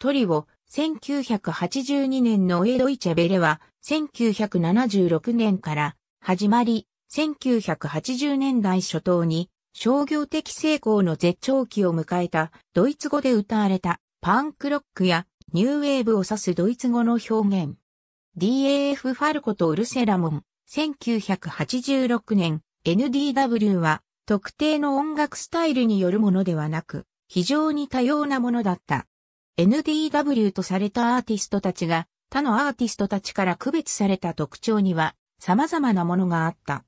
トリオ、1982年のエドイチェベレは、1976年から始まり、1980年代初頭に商業的成功の絶頂期を迎えたドイツ語で歌われたパンクロックやニューウェーブを指すドイツ語の表現。DAF ファルコとウルセラモン、1986年 NDW は特定の音楽スタイルによるものではなく、非常に多様なものだった。NDW とされたアーティストたちが他のアーティストたちから区別された特徴には様々なものがあった。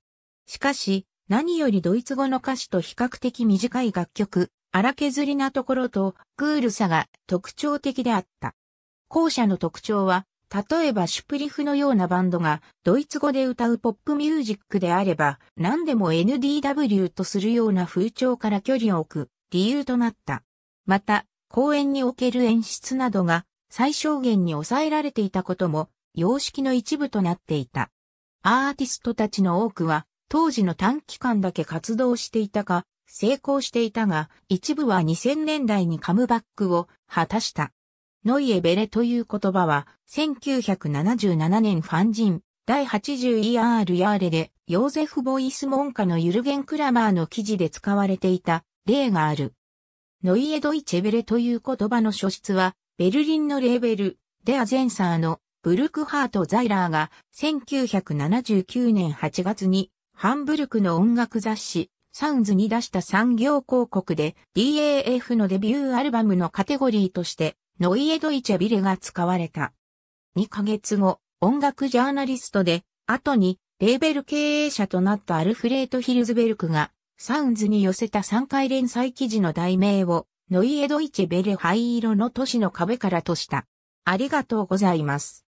しかし、何よりドイツ語の歌詞と比較的短い楽曲、荒削りなところとクールさが特徴的であった。後者の特徴は、例えばシュプリフのようなバンドがドイツ語で歌うポップミュージックであれば何でも NDW とするような風潮から距離を置く理由となった。また、公演における演出などが最小限に抑えられていたことも様式の一部となっていた。アーティストたちの多くは当時の短期間だけ活動していたか成功していたが一部は2000年代にカムバックを果たした。ノイエベレという言葉は1977年ファンジン第 80ER ヤーレでヨーゼフ・ボイス・モンカのユルゲン・クラマーの記事で使われていた例がある。ノイエ・ドイチェベレという言葉の書出は、ベルリンのレーベル、デア・ゼンサーのブルクハート・ザイラーが1979年8月にハンブルクの音楽雑誌サウンズに出した産業広告で DAF のデビューアルバムのカテゴリーとしてノイエ・ドイチェビレが使われた。2ヶ月後、音楽ジャーナリストで後にレーベル経営者となったアルフレート・ヒルズベルクがサウンズに寄せた3回連載記事の題名を、ノイエドイチェベレ灰色の都市の壁からとした。ありがとうございます。